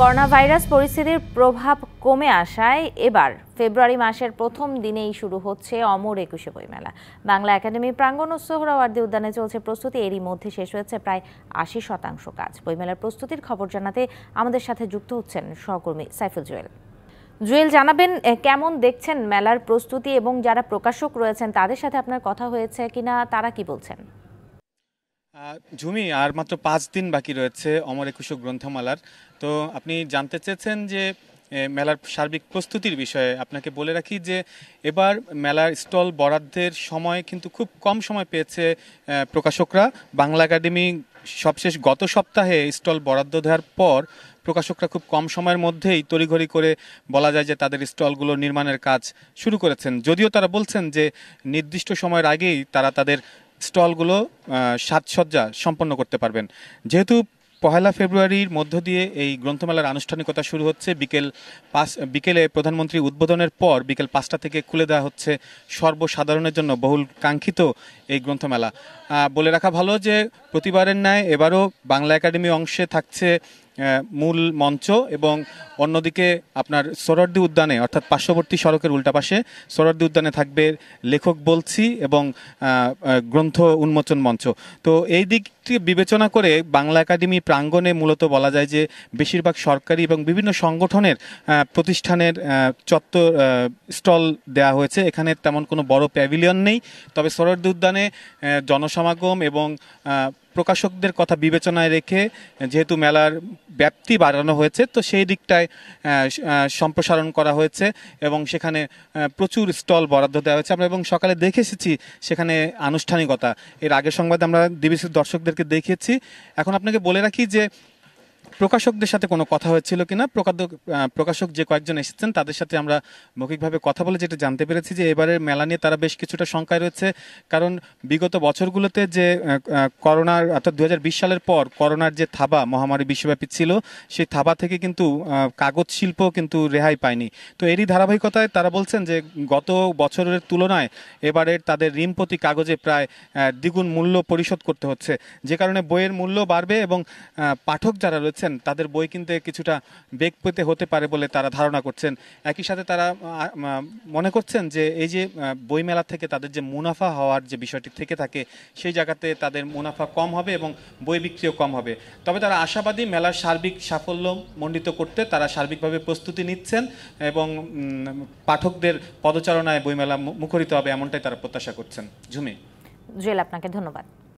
corona virus পরিস্থিতির প্রভাব কমে আসায় এবার ফেব্রুয়ারি মাসের প্রথম দিনেই শুরু হচ্ছে অমর একুশে বইমেলা বাংলা একাডেমি প্রাঙ্গণ ও সোহরাওয়ার্দী উদ্যানে চলছে প্রস্তুতি এরই মধ্যে শেষ হয়েছে প্রায় আশি শতাংশ কাজ বইমেলার প্রস্তুতির খবর জানাতে আমাদের সাথে যুক্ত হচ্ছেন সহকর্মী সাইফুল জুয়েল জুয়েল জানাবেন কেমন দেখছেন মেলার প্রস্তুতি এবং যারা প্রকাশক রয়েছেন তাদের সাথে আপনার কথা হয়েছে কিনা তারা কি বলছেন ঝুমি আর মাত্র পাঁচ দিন বাকি রয়েছে অমর একুশ গ্রন্থমালার তো আপনি জানতে চেয়েছেন যে মেলার সার্বিক প্রস্তুতির বিষয়ে আপনাকে বলে রাখি যে এবার মেলার স্টল বরাদ্দের সময় কিন্তু খুব কম সময় পেয়েছে প্রকাশকরা বাংলা একাডেমি সবশেষ গত সপ্তাহে স্টল বরাদ্দ দেওয়ার পর প্রকাশকরা খুব কম সময়ের মধ্যেই তড়িঘড়ি করে বলা যায় যে তাদের স্টলগুলো নির্মাণের কাজ শুরু করেছেন যদিও তারা বলছেন যে নির্দিষ্ট সময়ের আগেই তারা তাদের স্টলগুলো সাজসজ্জা সম্পন্ন করতে পারবেন যেহেতু পহেলা ফেব্রুয়ারির মধ্য দিয়ে এই গ্রন্থমেলার আনুষ্ঠানিকতা শুরু হচ্ছে বিকেল পাঁচ বিকেলে প্রধানমন্ত্রী উদ্বোধনের পর বিকেল পাঁচটা থেকে খুলে দেওয়া হচ্ছে সর্বসাধারণের জন্য বহুল কাঙ্ক্ষিত এই গ্রন্থমেলা বলে রাখা ভালো যে প্রতিবারের ন্যায় এবারও বাংলা একাডেমি অংশে থাকছে মূল মঞ্চ এবং অন্যদিকে আপনার সরর্দি উদ্যানে অর্থাৎ পার্শ্ববর্তী সড়কের উল্টা পাশে সরর্দি উদ্যানে থাকবে লেখক বলছি এবং গ্রন্থ উন্মোচন মঞ্চ তো এই দিকটি বিবেচনা করে বাংলা একাডেমি প্রাঙ্গণে মূলত বলা যায় যে বেশিরভাগ সরকারি এবং বিভিন্ন সংগঠনের প্রতিষ্ঠানের চত্বর স্টল দেয়া হয়েছে এখানে তেমন কোনো বড় প্যাভিলিয়ন নেই তবে সরর্দি উদ্যানে জনসমাগম এবং প্রকাশকদের কথা বিবেচনায় রেখে যেহেতু মেলার ব্যাপ্তি বাড়ানো হয়েছে তো সেই দিকটায় সম্প্রসারণ করা হয়েছে এবং সেখানে প্রচুর স্টল বরাদ্দ দেওয়া হয়েছে আমরা এবং সকালে দেখে এসেছি সেখানে আনুষ্ঠানিকতা এর আগের সংবাদে আমরা ডিবিসির দর্শকদেরকে দেখিয়েছি এখন আপনাকে বলে রাখি যে প্রকাশকদের সাথে কোনো কথা হয়েছিল কিনা প্রকাশক প্রকাশক যে কয়েকজন এসেছেন তাদের সাথে আমরা মৌখিকভাবে কথা বলে যেটা জানতে পেরেছি যে এবারের মেলা নিয়ে তারা বেশ কিছুটা শঙ্কায় রয়েছে কারণ বিগত বছরগুলোতে যে করোনার অর্থাৎ দু সালের পর করোনার যে থাবা মহামারী বিশ্বব্যাপী ছিল সেই থাবা থেকে কিন্তু কাগজ শিল্প কিন্তু রেহাই পায়নি তো এরই ধারাবাহিকতায় তারা বলছেন যে গত বছরের তুলনায় এবারের তাদের ঋণ প্রতি কাগজে প্রায় দ্বিগুণ মূল্য পরিশোধ করতে হচ্ছে যে কারণে বইয়ের মূল্য বাড়বে এবং পাঠক যারা রয়েছে বলছেন তাদের বই কিনতে কিছুটা বেগ পেতে হতে পারে বলে তারা ধারণা করছেন একই সাথে তারা মনে করছেন যে এই যে মেলা থেকে তাদের যে মুনাফা হওয়ার যে বিষয়টি থেকে থাকে সেই জায়গাতে তাদের মুনাফা কম হবে এবং বই বিক্রিও কম হবে তবে তারা আশাবাদী মেলার সার্বিক সাফল্য মণ্ডিত করতে তারা সার্বিকভাবে প্রস্তুতি নিচ্ছেন এবং পাঠকদের পদচারণায় বইমেলা মুখরিত হবে এমনটাই তারা প্রত্যাশা করছেন ঝুমি জুয়েল আপনাকে ধন্যবাদ